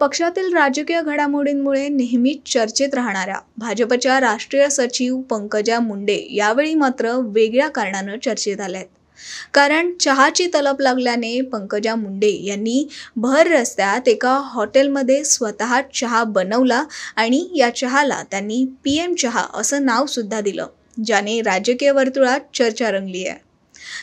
पक्षातील राजकीय घडामोडींमुळे नेहमीच चर्चेत राहणाऱ्या भाजपच्या राष्ट्रीय सचिव पंकजा मुंडे यावेळी मात्र वेगळ्या कारणानं चर्चेत आल्या आहेत कारण चहाची तलप लागल्याने पंकजा मुंडे यांनी भर रस्त्यात एका हॉटेलमध्ये स्वतः चहा बनवला आणि या चहाला त्यांनी पी एम चहा असं नावसुद्धा दिलं ज्याने राजकीय वर्तुळात चर्चा रंगली आहे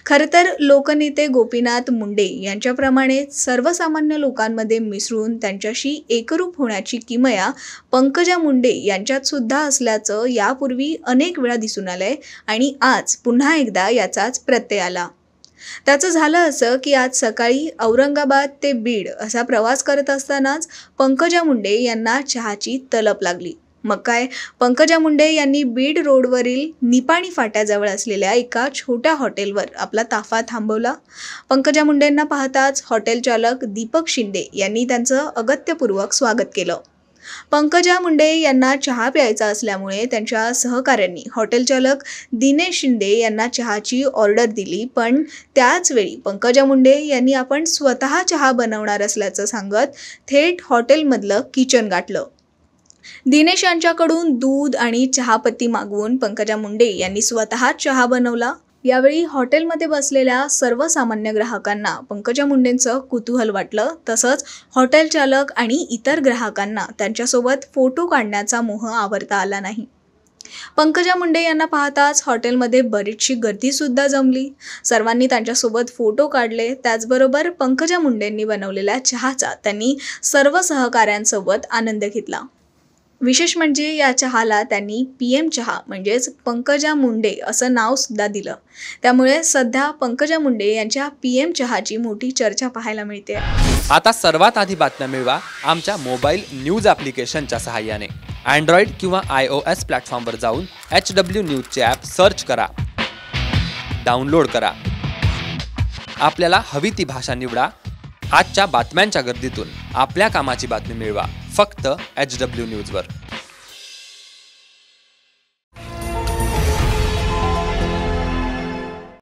खरं तर लोकनेते गोपीनाथ मुंडे यांच्याप्रमाणे सर्वसामान्य लोकांमध्ये मिसळून त्यांच्याशी एकरूप होण्याची किमया पंकजा मुंडे यांच्यात सुद्धा असल्याचं यापूर्वी अनेक वेळा दिसून आलंय आणि आज पुन्हा एकदा याचाच प्रत्यय आला त्याचं झालं असं की आज सकाळी औरंगाबाद ते बीड असा प्रवास करत असतानाच पंकजा मुंडे यांना चहाची तलप लागली मग काय पंकजा मुंडे यांनी बीड रोडवरील निपाणी फाट्याजवळ असलेल्या एका छोट्या हॉटेलवर आपला ताफा थांबवला पंकजा मुंडेंना पाहताच हॉटेल चालक दीपक शिंदे यांनी त्यांचं अगत्यपूर्वक स्वागत केलं पंकजा मुंडे यांना चहा प्यायचा असल्यामुळे त्यांच्या सहकाऱ्यांनी हॉटेल चालक दिनेश शिंदे यांना चहाची ऑर्डर दिली पण त्याचवेळी पंकजा मुंडे यांनी आपण स्वतः चहा बनवणार असल्याचं सांगत थेट हॉटेलमधलं किचन गाठलं दिनेश यांच्याकडून दूध आणि चहापत्ती मागवून पंकजा मुंडे यांनी स्वतः चहा बनवला यावेळी हॉटेलमध्ये बसलेल्या सर्वसामान्य ग्राहकांना पंकजा मुंडेंचं कुतूहल वाटलं तसंच हॉटेल चालक आणि इतर ग्राहकांना त्यांच्यासोबत फोटो काढण्याचा मोह आवरता आला नाही पंकजा मुंडे यांना पाहताच हॉटेलमध्ये बरीचशी गर्दीसुद्धा जमली सर्वांनी त्यांच्यासोबत फोटो काढले त्याचबरोबर पंकजा मुंडेंनी बनवलेल्या चहाचा त्यांनी सर्व सहकाऱ्यांसोबत आनंद घेतला विशेष म्हणजे या चहाला त्यांनी पी एम चहा म्हणजेच पंकजा मुंडे असं नावसुद्धा दिलं त्यामुळे सध्या पंकजा मुंडे यांच्या पी एम चहाची मोठी चर्चा पाहायला मिळते आता सर्वात आधी बातम्या मिळवा आमच्या मोबाईल न्यूज ॲप्लिकेशनच्या सहाय्याने अँड्रॉइड किंवा आय ओ एस प्लॅटफॉर्मवर जाऊन एच डब्ल्यू न्यूजचे ॲप सर्च करा डाउनलोड करा आपल्याला हवी ती भाषा निवडा आजच्या बातम्यांच्या गर्दीतून आपल्या कामाची बातमी मिळवा फक्त एच डब्ल्यू न्यूजवर